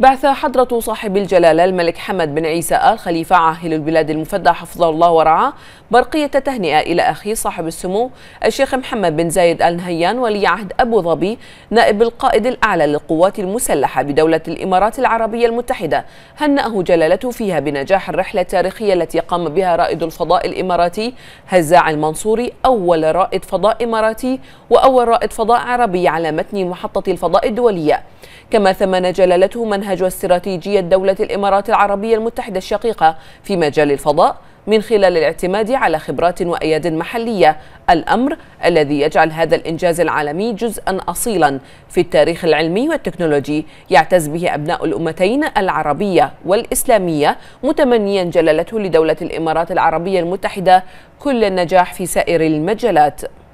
بعث حضرة صاحب الجلالة الملك حمد بن عيسى آل خليفة عاهل البلاد المفدى حفظه الله ورعاه برقية تهنئة إلى أخيه صاحب السمو الشيخ محمد بن زايد آل نهيان ولي عهد أبو ظبي نائب القائد الأعلى للقوات المسلحة بدولة الإمارات العربية المتحدة هنأه جلالته فيها بنجاح الرحلة التاريخية التي قام بها رائد الفضاء الإماراتي هزاع المنصوري أول رائد فضاء إماراتي وأول رائد فضاء عربي على متن محطة الفضاء الدولية كما ثمن جلالته بنيته منهج استراتيجية دولة الإمارات العربية المتحدة الشقيقة في مجال الفضاء من خلال الاعتماد على خبرات وأياد محلية الأمر الذي يجعل هذا الإنجاز العالمي جزءا أصيلا في التاريخ العلمي والتكنولوجي يعتز به أبناء الأمتين العربية والإسلامية متمنيا جلالته لدولة الإمارات العربية المتحدة كل النجاح في سائر المجالات